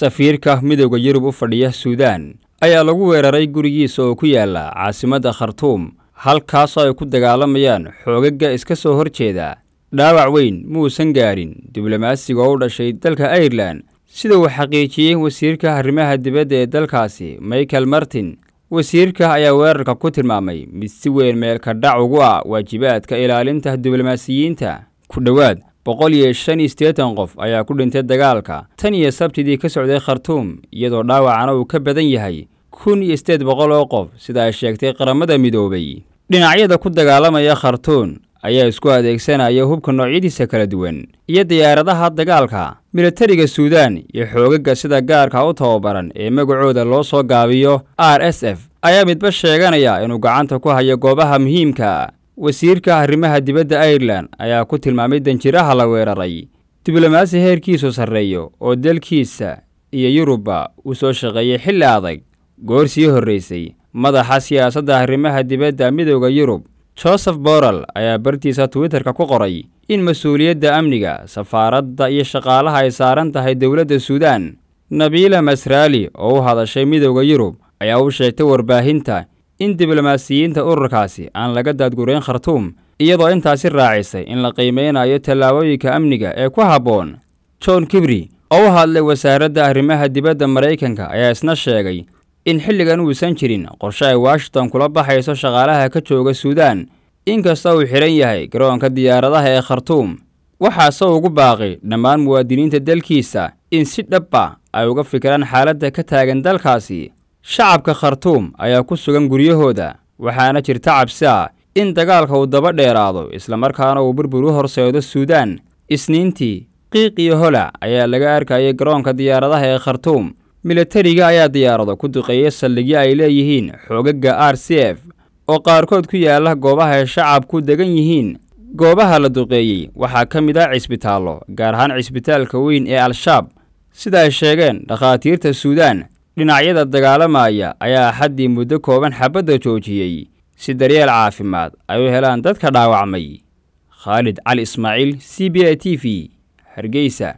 safiirka midooda yurub u fadhiya suudaan ayaa lagu weeraray gurigiisa oo ku yaalla caasimadda khartuum halkaasoo ay ku dagaalamayaan xoogagga iska soo horjeeda dhaawac weyn muusan gaarin diblomaasiga oo u dhashay dalka airelan sida uu xaqiijiyey wasiirka arrimaha dibadda ee dalkaasi michael martin wasiirka ayaa weerarka ku tilmaamay mid si weyn meelka dhac ugu ah waajibaadka ilaalinta diblomaasiyiinta ku dhowaad boqol iyo shan iyo siddeetan qof ayaa ku dhintay dagaalka tan iyo sabtidii ka socday khartuum iyadoo dhaawacana uu ka badan yahay kun iyo siddeed boqol oo qof sida ay sheegtay qaramada midoobay dhinacyada ku dagaalamaya khartuun ayaa isku adeegsanaya hubka noocyadiisa kala duwan iyo diyaaradaha dagaalka milatariga suudaan iyo xoogaga sida gaarka u tababaran ee magacooda loo soo gaabiyo r s f ayaa midba sheeganaya inuu gacanta ku hayo goobaha muhiimka ah wasiirka arrimaha dibadda airelan ayaa ku tilmaamay danjiraha la weeraray diblomaasi heerkiisu sarreeyo oo dalkiisa iyo yurubba uu soo shaqeeyey xilli adag goor sii horraysay madaxa siyaasadda arrimaha dibadda midowda yurub joseph borrell ayaa bartiisa twitterka ku qoray in mas-uuliyadda amniga safaaradda iyo shaqaalaha ay saaran tahay dowladda suudaan nabiila masraali oo u hadashay midowda yurub ayaa u sheegtay warbaahinta in diblomaasiyiinta ururkaasi aan laga daadgurayn khartuum iyadoo intaasi raacisay in la qiimaynayo tallaabooyinka amniga ee ku habboon john kibri oo u hadlay wasaaradda arrimaha dibadda maraykanka ayaa isna sheegay in xilligan uusan jirin qorshe ay washington kula baxayso shaqaalaha ka jooga suudaan inkasta uu xidhan yahay garoonka diyaaradaha ee khartuum waxaase ugu baaqi dhammaan muwaadiniinta dalkiisa in si dhabba ah ay uga fikiraan xaaladda ka taagan dalkaasi shacabka khartuum ayaa ku sugan guryahooda waxaana jirta cabsi ah in dagaalka uu daba dheeraado islamarkaana uu burbur u horseedo suudaan isniintii qiiq iyo hola ayaa laga arkayay garoonka diyaaradaha ee khartuum milatariga ayaa diyaarado ku duqeeya saldhigyo ay leeyihiin xoogagga r c f oo qaarkood ku yaala goobaha ay shacabku degan yihiin goobaha la duqeeyey waxaa ka mid ah cisbitaallo gaar ahaan cisbitaalka weyn ee al-shaab sida ay sheegeen dhakhaatiirta suudaan dhinacyada dagaalamaya ayaa axaddii muddo kooban xabadda joojiyey si daryeel caafimaad ay u helaan dadka dhaawacmay khaalid cali ismaaciil c b i t v hargeysa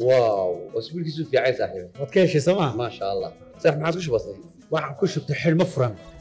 واو اسبوع كيسو في عيسى صاحبي ما تكيش سما ما شاء الله صح ما عاد كش بسيط واحد كش